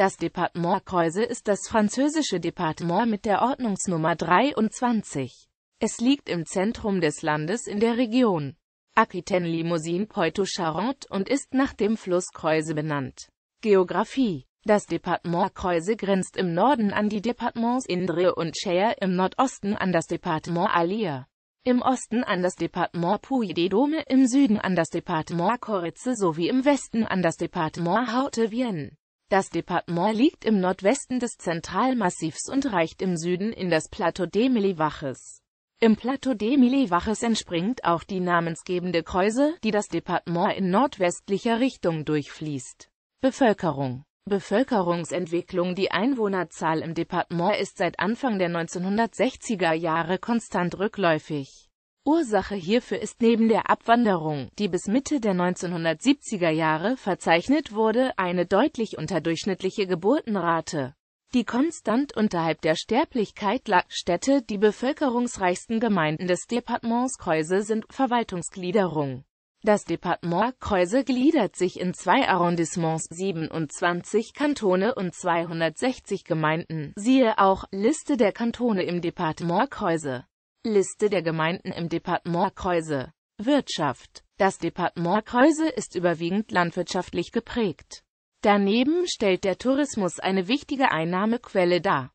Das Departement Creuse ist das französische Departement mit der Ordnungsnummer 23. Es liegt im Zentrum des Landes in der Region aquitaine limousin poitou charente und ist nach dem Fluss Creuse benannt. Geografie das Departement Creuse grenzt im Norden an die Departements Indre und Cher, im Nordosten an das Departement Allier, im Osten an das Departement Puy-de-Dôme, im Süden an das Departement Corrèze sowie im Westen an das Departement Haute-Vienne. Das Departement liegt im Nordwesten des Zentralmassivs und reicht im Süden in das Plateau des Millevaches. Im Plateau des Millevaches entspringt auch die namensgebende Kreuse, die das Departement in nordwestlicher Richtung durchfließt. Bevölkerung Bevölkerungsentwicklung Die Einwohnerzahl im Departement ist seit Anfang der 1960er Jahre konstant rückläufig. Ursache hierfür ist neben der Abwanderung, die bis Mitte der 1970er Jahre verzeichnet wurde, eine deutlich unterdurchschnittliche Geburtenrate. Die konstant unterhalb der Sterblichkeit lag Städte, die bevölkerungsreichsten Gemeinden des Departements Kreuse sind Verwaltungsgliederung. Das Departement Kreuse gliedert sich in zwei Arrondissements, 27 Kantone und 260 Gemeinden. Siehe auch Liste der Kantone im Departement Kreuse. Liste der Gemeinden im Departement Kreuse Wirtschaft Das Departement Kreuse ist überwiegend landwirtschaftlich geprägt. Daneben stellt der Tourismus eine wichtige Einnahmequelle dar.